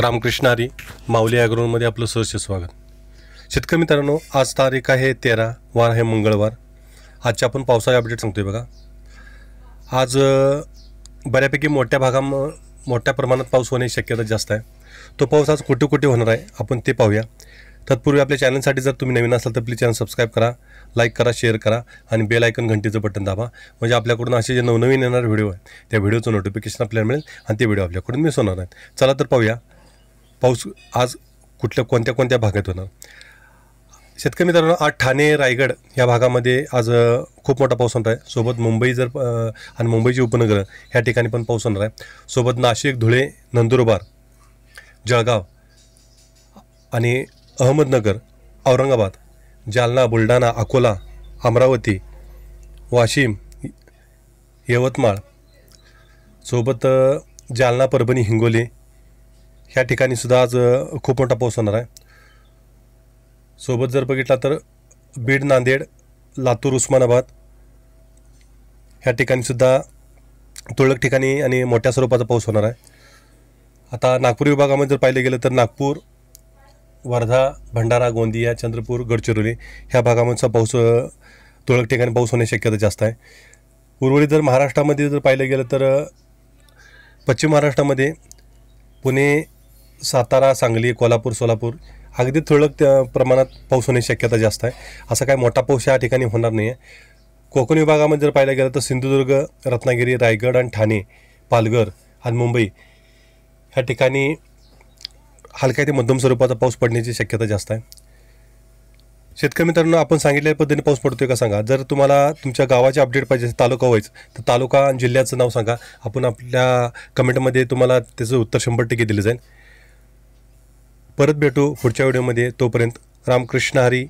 रामकृष्णारी माऊली अॅग्रोनमध्ये आपलं सहर्ष स्वागत शेतकरी मित्रांनो आज तारीख आहे तेरा वार आहे मंगळवार आजच्या आपण पावसाळी अपडेट सांगतोय बघा आज बऱ्यापैकी मोठ्या भागा मोठ्या प्रमाणात पाऊस होण्याची शक्यता जास्त आहे तो पाऊस आज कुठे कुठे होणार आहे आपण ते पाहूया तत्पूर्वी आपल्या चॅनलसाठी जर तुम्ही नवीन असाल तर प्लीज चॅनल सबस्क्राईब करा लाईक करा शेअर करा आणि बेल आयकन घंटीचं बटन दाबा म्हणजे आपल्याकडून असे जे नवनवीन येणारे व्हिडिओ आहे त्या व्हिडिओचं नोटिफिकेशन आपल्याला मिळेल आणि ते व्हिडिओ आपल्याकडून मिस होणार आहेत चला तर पाहूया पाऊस आज कुठल्या कोणत्या कोणत्या भागात होणार शेतकरी मित्रांनो आज ठाणे रायगड या भागामध्ये आज खूप मोठा पाऊस होणार आहे सोबत मुंबई जर आणि मुंबईची उपनगरं ह्या ठिकाणी पण पाऊस होणार आहे सोबत नाशिक धुळे नंदुरबार जळगाव आणि अहमदनगर औरंगाबाद जालना बुलढाणा अकोला अमरावती वाशिम यवतमाळ सोबत जालना परभणी हिंगोली ह्या ठिकाणी सुद्धा आज खूप मोठा पाऊस होणार आहे सोबत जर बघितला तर बीड नांदेड लातूर उस्मानाबाद ह्या ठिकाणीसुद्धा तुरळक ठिकाणी आणि मोठ्या स्वरूपाचा पाऊस होणार आहे आता नागपूर विभागामध्ये जर पाहिलं गेलं तर नागपूर वर्धा भंडारा गोंदिया चंद्रपूर गडचिरोली ह्या भागामधचा पाऊस तुरळक ठिकाणी पाऊस होण्याची शक्यता जास्त आहे उर्वरित जर महाराष्ट्रामध्ये जर पाहिलं गेलं तर पश्चिम महाराष्ट्रामध्ये पुणे सातारा सांगली कोल्हापूर सोलापूर अगदी तुरळक त्या प्रमाणात पाऊस होण्याची शक्यता जास्त आहे असा काही मोठा पाऊस या ठिकाणी होणार नाही आहे कोकण विभागामध्ये जर पाहिलं गेलं तर सिंधुदुर्ग रत्नागिरी रायगड आणि ठाणे पालघर आणि मुंबई ह्या ठिकाणी हलक्या ते मध्यम स्वरूपाचा पाऊस पडण्याची शक्यता जास्त आहे शेतकरी मित्रांनो आपण सांगितलेल्या पद्धतीने पाऊस पडतोय का सांगा जर तुम्हाला तुमच्या गावाचे अपडेट पाहिजे तालुका व्हायच तर तालुका आणि जिल्ह्याचं नाव सांगा आपण आपल्या कमेंटमध्ये तुम्हाला त्याचं उत्तर शंभर टक्के दिलं जाईल परत भेटू पुढच्या व्हिडिओमध्ये तोपर्यंत रामकृष्ण हरी